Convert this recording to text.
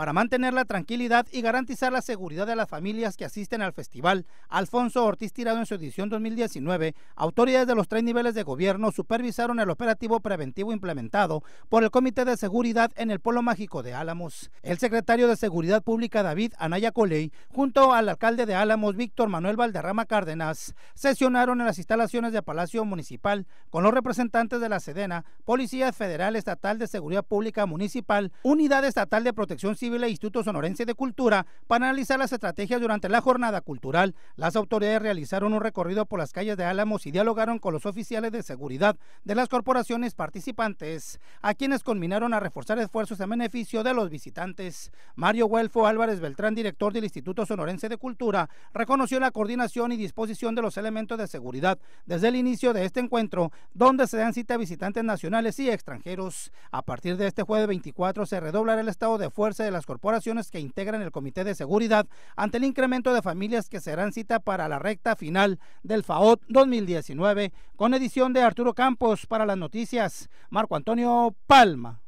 Para mantener la tranquilidad y garantizar la seguridad de las familias que asisten al festival, Alfonso Ortiz Tirado en su edición 2019, autoridades de los tres niveles de gobierno supervisaron el operativo preventivo implementado por el Comité de Seguridad en el Polo Mágico de Álamos. El secretario de Seguridad Pública David Anaya Coley, junto al alcalde de Álamos Víctor Manuel Valderrama Cárdenas, sesionaron en las instalaciones de Palacio Municipal con los representantes de la Sedena, Policía Federal Estatal de Seguridad Pública Municipal, Unidad Estatal de Protección Civil, Civil Instituto Sonorense de Cultura para analizar las estrategias durante la jornada cultural. Las autoridades realizaron un recorrido por las calles de Álamos y dialogaron con los oficiales de seguridad de las corporaciones participantes, a quienes combinaron a reforzar esfuerzos en beneficio de los visitantes. Mario Huelfo Álvarez Beltrán, director del Instituto Sonorense de Cultura, reconoció la coordinación y disposición de los elementos de seguridad desde el inicio de este encuentro, donde se dan cita a visitantes nacionales y extranjeros. A partir de este jueves 24 se redoblará el estado de fuerza las corporaciones que integran el Comité de Seguridad ante el incremento de familias que serán cita para la recta final del FAOT 2019, con edición de Arturo Campos para las noticias, Marco Antonio Palma.